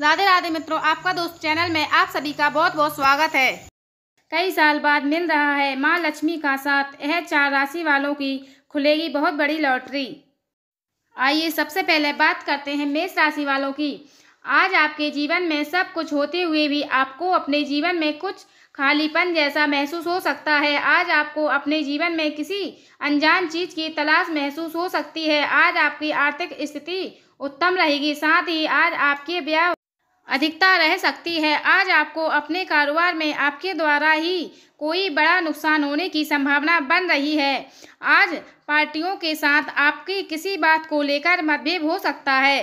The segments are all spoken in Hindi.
राधे राधे मित्रों आपका दोस्त चैनल में आप सभी का बहुत बहुत स्वागत है कई साल बाद मिल रहा है माँ लक्ष्मी का साथ यह चार राशि वालों की खुलेगी बहुत बड़ी लॉटरी आइए सबसे पहले बात करते हैं मेष राशि वालों की आज आपके जीवन में सब कुछ होते हुए भी आपको अपने जीवन में कुछ खालीपन जैसा महसूस हो सकता है आज आपको अपने जीवन में किसी अनजान चीज की तलाश महसूस हो सकती है आज आपकी आर्थिक स्थिति उत्तम रहेगी साथ ही आज आपके ब्याह अधिकता रह सकती है आज आपको अपने कारोबार में आपके द्वारा ही कोई बड़ा नुकसान होने की संभावना बन रही है आज पार्टियों के साथ आपकी किसी बात को लेकर मतभेद हो सकता है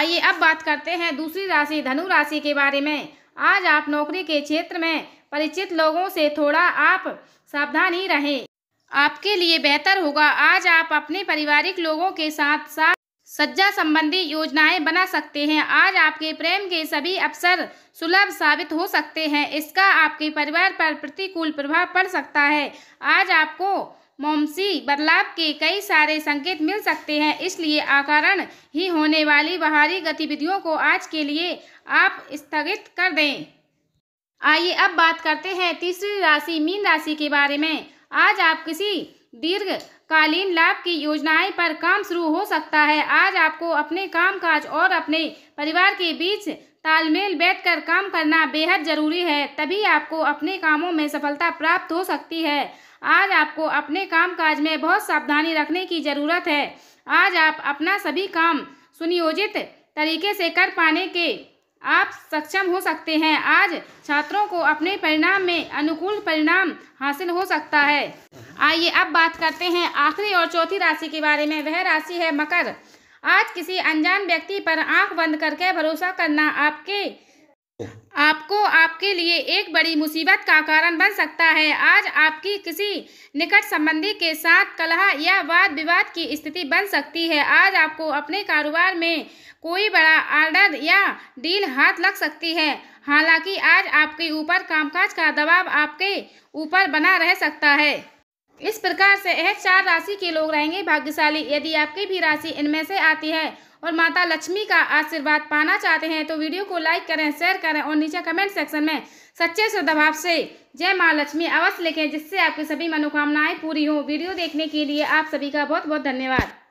आइए अब बात करते हैं दूसरी राशि धनु राशि के बारे में आज आप नौकरी के क्षेत्र में परिचित लोगों से थोड़ा आप सावधान ही रहें आपके लिए बेहतर होगा आज आप अपने पारिवारिक लोगों के साथ साथ सज्जा संबंधी योजनाएं बना सकते हैं आज आपके प्रेम के सभी अवसर सुलभ साबित हो सकते हैं इसका आपके परिवार पर प्रतिकूल प्रभाव पड़ सकता है आज आपको मोमसी बदलाव के कई सारे संकेत मिल सकते हैं इसलिए आकारण ही होने वाली बाहरी गतिविधियों को आज के लिए आप स्थगित कर दें आइए अब बात करते हैं तीसरी राशि मीन राशि के बारे में आज आप किसी दीर्घकालीन लाभ की योजनाएं पर काम शुरू हो सकता है आज आपको अपने कामकाज और अपने परिवार के बीच तालमेल बैठकर काम करना बेहद जरूरी है तभी आपको अपने कामों में सफलता प्राप्त हो सकती है आज आपको अपने कामकाज में बहुत सावधानी रखने की ज़रूरत है आज आप अपना सभी काम सुनियोजित तरीके से कर पाने के आप सक्षम हो सकते हैं आज छात्रों को अपने परिणाम में अनुकूल परिणाम हासिल हो सकता है आइए अब बात करते हैं आखिरी और चौथी राशि के बारे में वह राशि है मकर आज किसी अनजान व्यक्ति पर आंख बंद करके भरोसा करना आपके आपको आपके लिए एक बड़ी मुसीबत का कारण बन सकता है आज आपकी किसी निकट संबंधी के साथ कलह या वाद विवाद की स्थिति बन सकती है आज आपको अपने कारोबार में कोई बड़ा आर्डर या डील हाथ लग सकती है हालांकि आज आपके ऊपर कामकाज का दबाव आपके ऊपर बना रह सकता है इस प्रकार से यह चार राशि के लोग रहेंगे भाग्यशाली यदि आपकी भी राशि इनमें से आती है और माता लक्ष्मी का आशीर्वाद पाना चाहते हैं तो वीडियो को लाइक करें शेयर करें और नीचे कमेंट सेक्शन में सच्चे श्रद्धाभाव से जय माँ लक्ष्मी अवश्य लिखें जिससे आपकी सभी मनोकामनाएं पूरी हों वीडियो देखने के लिए आप सभी का बहुत बहुत धन्यवाद